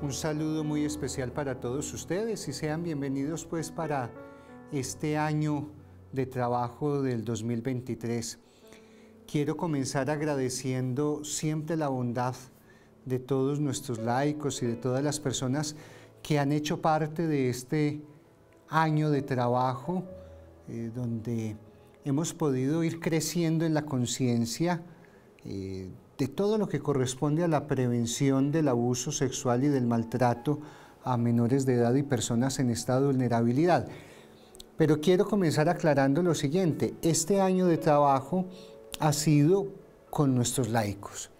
Un saludo muy especial para todos ustedes y sean bienvenidos pues para este año de trabajo del 2023. Quiero comenzar agradeciendo siempre la bondad de todos nuestros laicos y de todas las personas que han hecho parte de este año de trabajo eh, donde hemos podido ir creciendo en la conciencia. Eh, de todo lo que corresponde a la prevención del abuso sexual y del maltrato a menores de edad y personas en estado de vulnerabilidad. Pero quiero comenzar aclarando lo siguiente, este año de trabajo ha sido con nuestros laicos.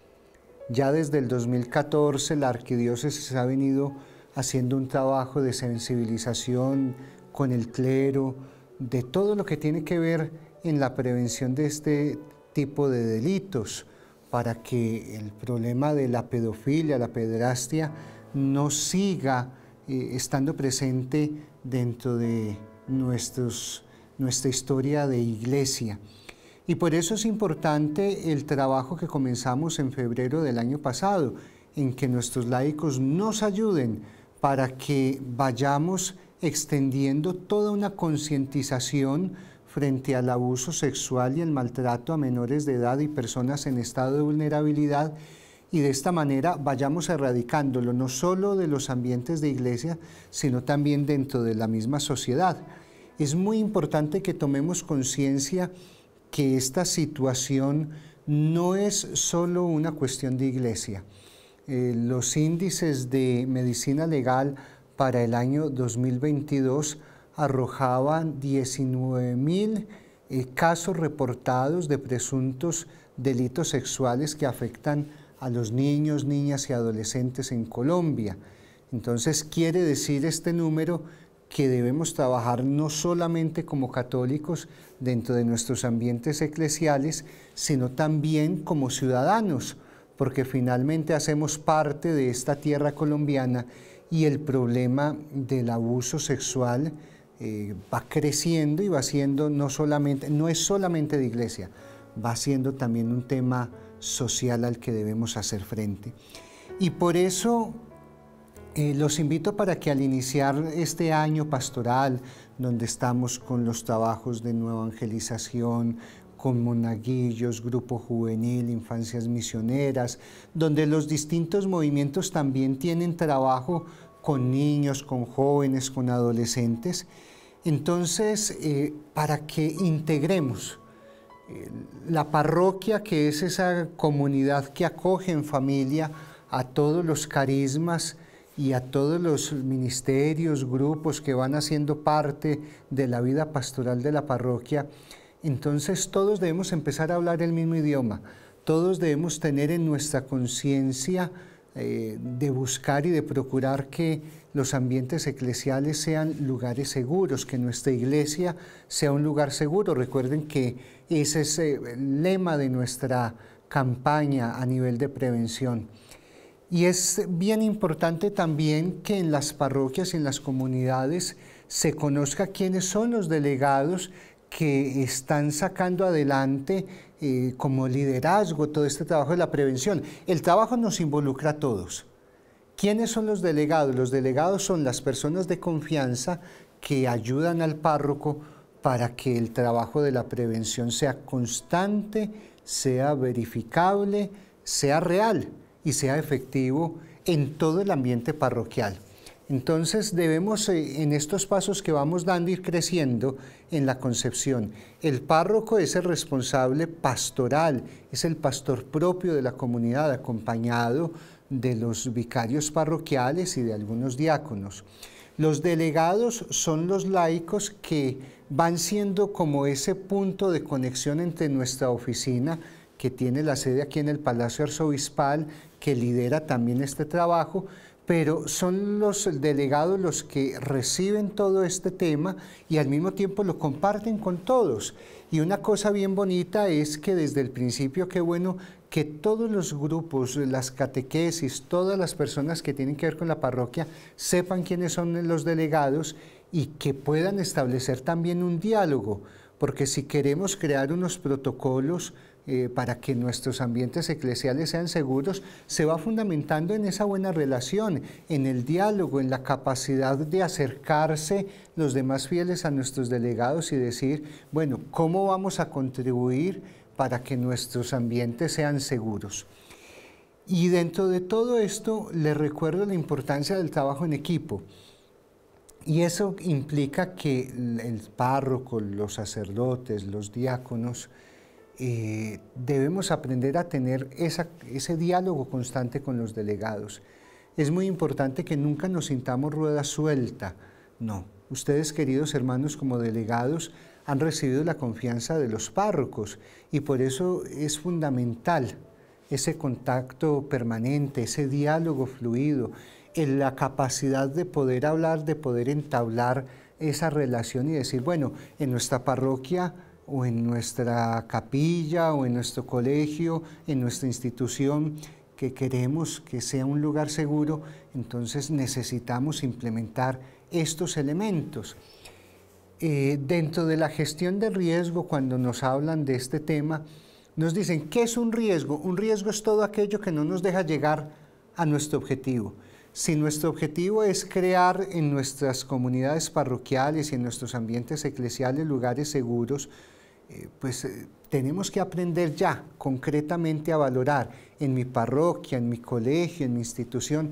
Ya desde el 2014 la arquidiócesis ha venido haciendo un trabajo de sensibilización con el clero, de todo lo que tiene que ver en la prevención de este tipo de delitos para que el problema de la pedofilia, la pederastia, no siga eh, estando presente dentro de nuestra historia de iglesia. Y por eso es importante el trabajo que comenzamos en febrero del año pasado, en que nuestros laicos nos ayuden para que vayamos extendiendo toda una concientización frente al abuso sexual y el maltrato a menores de edad y personas en estado de vulnerabilidad y de esta manera vayamos erradicándolo no solo de los ambientes de iglesia, sino también dentro de la misma sociedad. Es muy importante que tomemos conciencia que esta situación no es solo una cuestión de iglesia. Eh, los índices de medicina legal para el año 2022 arrojaban 19,000 mil eh, casos reportados de presuntos delitos sexuales que afectan a los niños, niñas y adolescentes en Colombia. Entonces quiere decir este número que debemos trabajar no solamente como católicos dentro de nuestros ambientes eclesiales, sino también como ciudadanos, porque finalmente hacemos parte de esta tierra colombiana y el problema del abuso sexual eh, va creciendo y va siendo no solamente, no es solamente de iglesia, va siendo también un tema social al que debemos hacer frente. Y por eso eh, los invito para que al iniciar este año pastoral, donde estamos con los trabajos de nueva evangelización, con monaguillos, grupo juvenil, infancias misioneras, donde los distintos movimientos también tienen trabajo con niños, con jóvenes, con adolescentes. Entonces, eh, para que integremos eh, la parroquia, que es esa comunidad que acoge en familia a todos los carismas y a todos los ministerios, grupos que van haciendo parte de la vida pastoral de la parroquia, entonces todos debemos empezar a hablar el mismo idioma, todos debemos tener en nuestra conciencia eh, de buscar y de procurar que los ambientes eclesiales sean lugares seguros, que nuestra iglesia sea un lugar seguro. Recuerden que ese es eh, el lema de nuestra campaña a nivel de prevención. Y es bien importante también que en las parroquias y en las comunidades se conozca quiénes son los delegados que están sacando adelante eh, como liderazgo, todo este trabajo de la prevención. El trabajo nos involucra a todos. ¿Quiénes son los delegados? Los delegados son las personas de confianza que ayudan al párroco para que el trabajo de la prevención sea constante, sea verificable, sea real y sea efectivo en todo el ambiente parroquial. Entonces debemos eh, en estos pasos que vamos dando ir creciendo en la concepción. El párroco es el responsable pastoral, es el pastor propio de la comunidad, acompañado de los vicarios parroquiales y de algunos diáconos. Los delegados son los laicos que van siendo como ese punto de conexión entre nuestra oficina, que tiene la sede aquí en el Palacio Arzobispal, que lidera también este trabajo, pero son los delegados los que reciben todo este tema y al mismo tiempo lo comparten con todos. Y una cosa bien bonita es que desde el principio, qué bueno que todos los grupos, las catequesis, todas las personas que tienen que ver con la parroquia sepan quiénes son los delegados y que puedan establecer también un diálogo, porque si queremos crear unos protocolos eh, para que nuestros ambientes eclesiales sean seguros, se va fundamentando en esa buena relación, en el diálogo, en la capacidad de acercarse los demás fieles a nuestros delegados y decir, bueno, ¿cómo vamos a contribuir para que nuestros ambientes sean seguros? Y dentro de todo esto, les recuerdo la importancia del trabajo en equipo. Y eso implica que el párroco, los sacerdotes, los diáconos, eh, debemos aprender a tener ese diálogo constante con los delegados. Es muy importante que nunca nos sintamos rueda suelta, no. Ustedes, queridos hermanos, como delegados, han recibido la confianza de los párrocos y por eso es fundamental ese contacto permanente, ese diálogo fluido, en la capacidad de poder hablar, de poder entablar esa relación y decir, bueno, en nuestra parroquia o en nuestra capilla o en nuestro colegio, en nuestra institución, que queremos que sea un lugar seguro, entonces necesitamos implementar estos elementos. Eh, dentro de la gestión de riesgo, cuando nos hablan de este tema, nos dicen, ¿qué es un riesgo? Un riesgo es todo aquello que no nos deja llegar a nuestro objetivo. Si nuestro objetivo es crear en nuestras comunidades parroquiales y en nuestros ambientes eclesiales lugares seguros, eh, pues eh, tenemos que aprender ya concretamente a valorar en mi parroquia, en mi colegio, en mi institución,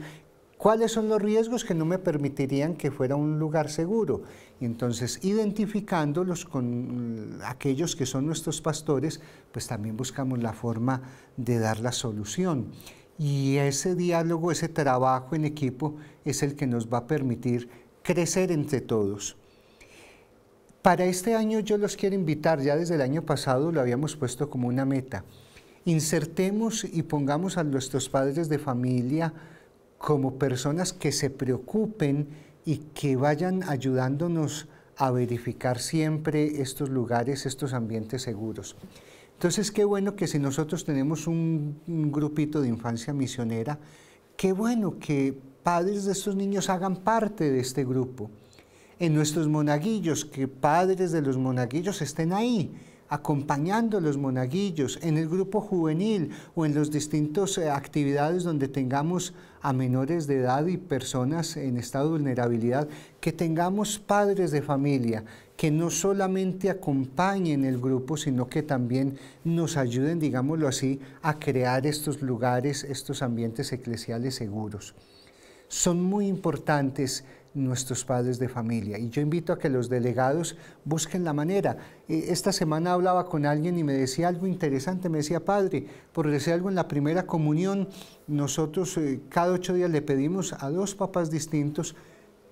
cuáles son los riesgos que no me permitirían que fuera un lugar seguro. Y entonces, identificándolos con aquellos que son nuestros pastores, pues también buscamos la forma de dar la solución. Y ese diálogo, ese trabajo en equipo es el que nos va a permitir crecer entre todos. Para este año yo los quiero invitar, ya desde el año pasado lo habíamos puesto como una meta. Insertemos y pongamos a nuestros padres de familia como personas que se preocupen y que vayan ayudándonos a verificar siempre estos lugares, estos ambientes seguros. Entonces, qué bueno que si nosotros tenemos un, grupito de infancia misionera, qué bueno que padres de estos niños hagan parte de este grupo en nuestros monaguillos, que padres de los monaguillos estén ahí, acompañando a los monaguillos en el grupo juvenil o en las distintas eh, actividades donde tengamos a menores de edad y personas en estado de vulnerabilidad, que tengamos padres de familia que no solamente acompañen el grupo, sino que también nos ayuden, digámoslo así, a crear estos lugares, estos ambientes eclesiales seguros. Son muy importantes nuestros padres de familia. Y yo invito a que los delegados busquen la manera. Eh, esta semana hablaba con alguien y me decía algo interesante, me decía, padre, por decir algo en la primera comunión, nosotros eh, cada ocho días le pedimos a dos papás distintos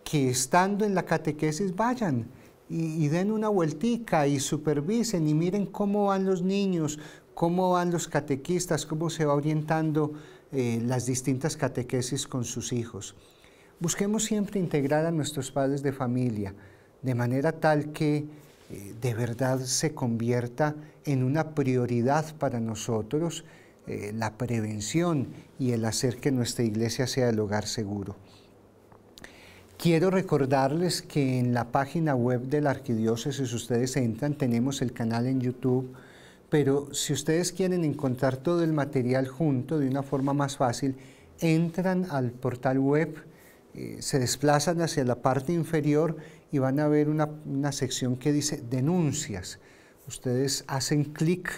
que estando en la catequesis vayan y, den una vueltica y supervisen y miren cómo van los niños, cómo van los catequistas, cómo se va orientando eh, las distintas catequesis con sus hijos. Busquemos siempre integrar a nuestros padres de familia de manera tal que eh, de verdad se convierta en una prioridad para nosotros eh, la prevención y el hacer que nuestra iglesia sea el hogar seguro. Quiero recordarles que en la página web de la Arquidiócesis, ustedes entran, tenemos el canal en YouTube, pero si ustedes quieren encontrar todo el material junto de una forma más fácil, entran al portal web eh, se desplazan hacia la parte inferior y van a ver una, sección que dice denuncias. Ustedes hacen clic,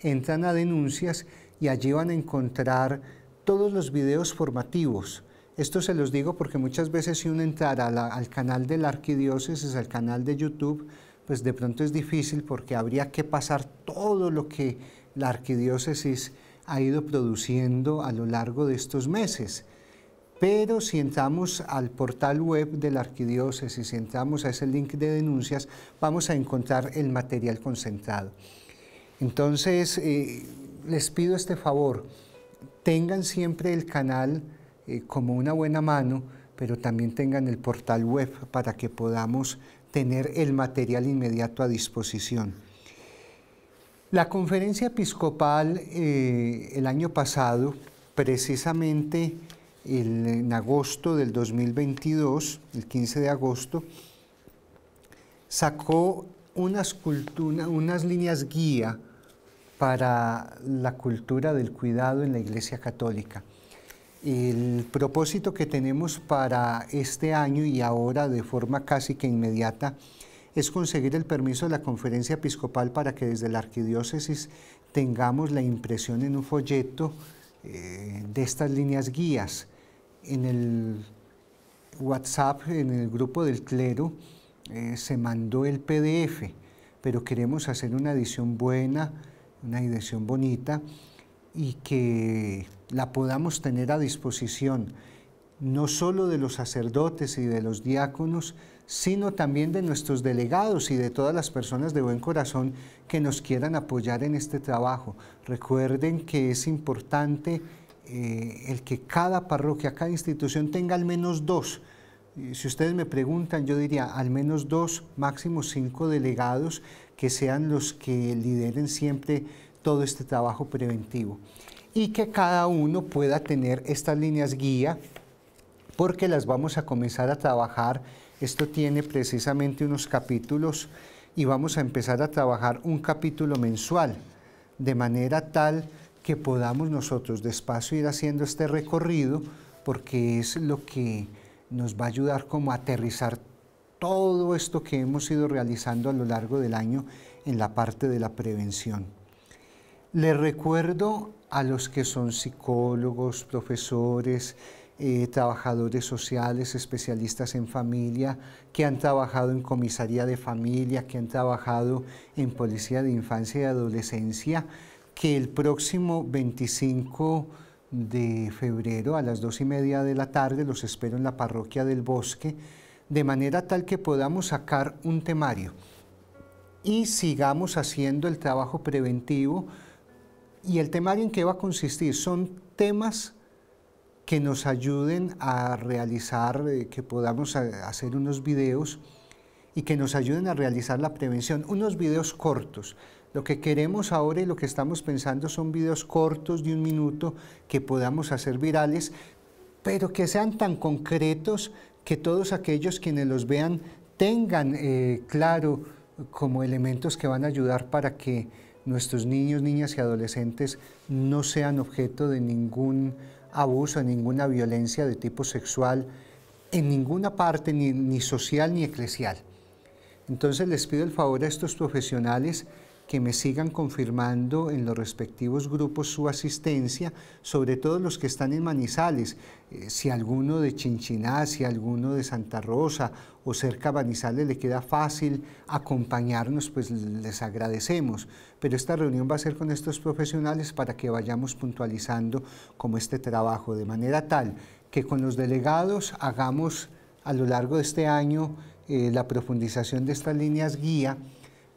entran a denuncias y allí van a encontrar todos los videos formativos. Esto se los digo porque muchas veces si uno entra al canal de la arquidiócesis, al canal de YouTube, pues de pronto es difícil porque habría que pasar todo lo que la arquidiócesis ha ido produciendo a lo largo de estos meses. Pero si entramos al portal web de la arquidiócesis, si entramos a ese link de denuncias, vamos a encontrar el material concentrado. Entonces, eh, les pido este favor, tengan siempre el canal eh, como una buena mano, pero también tengan el portal web para que podamos tener el material inmediato a disposición. La conferencia episcopal eh, el año pasado precisamente en agosto del 2022, el 15 de agosto, sacó unas, unas líneas guía para la cultura del cuidado en la Iglesia Católica. El propósito que tenemos para este año y ahora de forma casi que inmediata es conseguir el permiso de la conferencia episcopal para que desde la arquidiócesis tengamos la impresión en un folleto eh, de estas líneas guías en el WhatsApp, en el grupo del clero, eh, se mandó el PDF, pero queremos hacer una edición buena, una edición bonita y que la podamos tener a disposición no solo de los sacerdotes y de los diáconos, sino también de nuestros delegados y de todas las personas de buen corazón que nos quieran apoyar en este trabajo. Recuerden que es importante eh, el que cada parroquia, cada institución tenga al menos dos. Eh, si ustedes me preguntan, yo diría al menos dos, máximo cinco delegados que sean los que lideren siempre todo este trabajo preventivo. Y que cada uno pueda tener estas líneas guía, porque las vamos a comenzar a trabajar. Esto tiene precisamente unos capítulos y vamos a empezar a trabajar un capítulo mensual, de manera tal que podamos nosotros despacio ir haciendo este recorrido porque es lo que nos va a ayudar como a aterrizar todo esto que hemos ido realizando a lo largo del año en la parte de la prevención. Les recuerdo a los que son psicólogos, profesores, eh, trabajadores sociales, especialistas en familia, que han trabajado en comisaría de familia, que han trabajado en policía de infancia y adolescencia, que el próximo 25 de febrero a las dos y media de la tarde los espero en la parroquia del bosque, de manera tal que podamos sacar un temario y sigamos haciendo el trabajo preventivo. ¿Y el temario en qué va a consistir? Son temas que nos ayuden a realizar, eh, que podamos eh, hacer unos videos y que nos ayuden a realizar la prevención. Unos videos cortos. Lo que queremos ahora y lo que estamos pensando son videos cortos de un minuto que podamos hacer virales, pero que sean tan concretos que todos aquellos quienes los vean tengan eh, claro como elementos que van a ayudar para que nuestros niños, niñas y adolescentes no sean objeto de ningún abuso, ninguna violencia de tipo sexual en ninguna parte, ni, ni social ni eclesial. Entonces les pido el favor a estos profesionales que me sigan confirmando en los respectivos grupos su asistencia, sobre todo los que están en Manizales, eh, si alguno de Chinchiná, si alguno de Santa Rosa o cerca de Manizales le queda fácil acompañarnos, pues les agradecemos. Pero esta reunión va a ser con estos profesionales para que vayamos puntualizando como este trabajo, de manera tal que con los delegados hagamos a lo largo de este año eh, la profundización de estas líneas guía,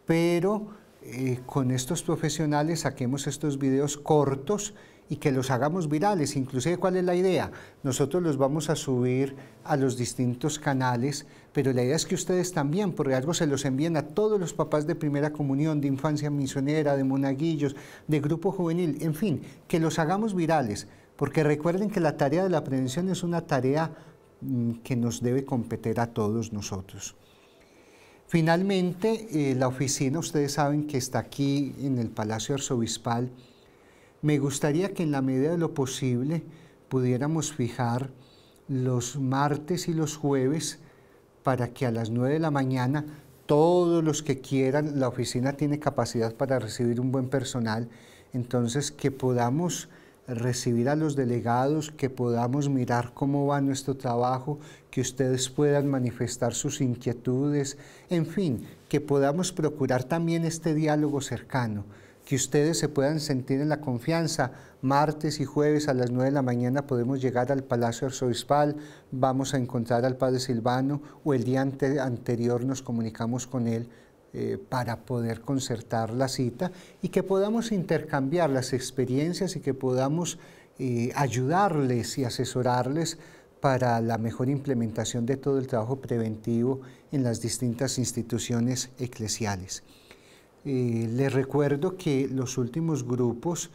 pero eh, con estos profesionales saquemos estos videos cortos y que los hagamos virales. Inclusive, ¿cuál es la idea? Nosotros los vamos a subir a los distintos canales, pero la idea es que ustedes también, por algo, se los envíen a todos los papás de primera comunión, de infancia misionera, de monaguillos, de grupo juvenil, en fin, que los hagamos virales, porque recuerden que la tarea de la prevención es una tarea Mm, que nos debe competir a todos nosotros. Finalmente, eh, la oficina, ustedes saben que está aquí en el Palacio Arzobispal. Me gustaría que en la medida de lo posible pudiéramos fijar los martes y los jueves para que a las 9 de la mañana todos los que quieran, la oficina tiene capacidad para recibir un buen personal, entonces que podamos recibir a los delegados, que podamos mirar cómo va nuestro trabajo, que ustedes puedan manifestar sus inquietudes, en fin, que podamos procurar también este diálogo cercano, que ustedes se puedan sentir en la confianza. Martes y jueves a las 9 de la mañana podemos llegar al Palacio Arzobispal, vamos a encontrar al Padre Silvano o el día anterior nos comunicamos con él eh, para poder concertar la cita y que podamos intercambiar las experiencias y que podamos eh, ayudarles y asesorarles para la mejor implementación de todo el trabajo preventivo en las distintas instituciones eclesiales. Eh, les recuerdo que los últimos grupos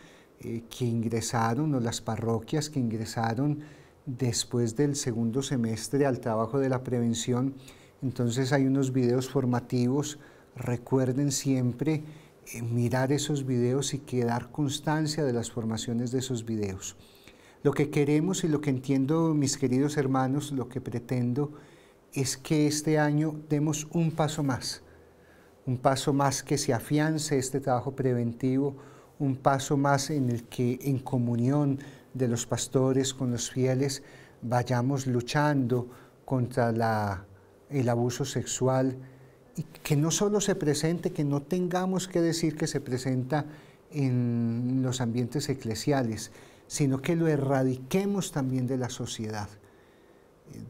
que ingresaron o las parroquias que ingresaron después del segundo semestre al trabajo de la prevención, entonces hay unos videos formativos recuerden siempre eh, mirar esos videos y quedar constancia de las formaciones de esos videos. Lo que queremos y lo que entiendo, mis queridos hermanos, lo que pretendo es que este año demos un paso más, un paso más que se afiance este trabajo preventivo, un paso más en el que en comunión de los pastores con los fieles vayamos luchando contra el abuso sexual, y que no solo se presente, que no tengamos que decir que se presenta en los ambientes eclesiales, sino que lo erradiquemos también de la sociedad.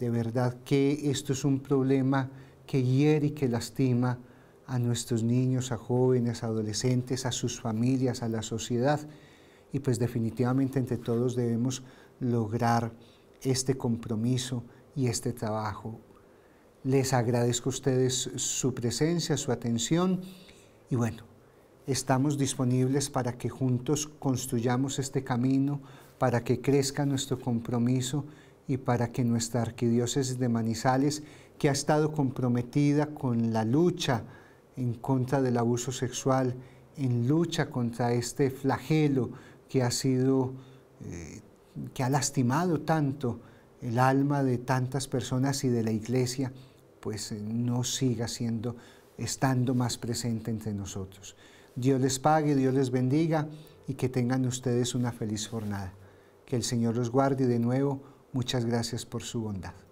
De verdad que esto es un problema que hiere y que lastima a nuestros niños, a jóvenes, a adolescentes, a sus familias, a la sociedad. Y pues definitivamente entre todos debemos lograr este compromiso y este trabajo les agradezco a ustedes su presencia, su atención y bueno, estamos disponibles para que juntos construyamos este camino, para que crezca nuestro compromiso y para que nuestra arquidiócesis de Manizales, que ha estado comprometida con la lucha en contra del abuso sexual, en lucha contra este flagelo que ha sido, eh, que ha lastimado tanto el alma de tantas personas y de la iglesia, pues eh, no siga siendo, estando más presente entre nosotros. Dios les pague, Dios les bendiga y que tengan ustedes una feliz jornada. Que el Señor los guarde y de nuevo, muchas gracias por su bondad.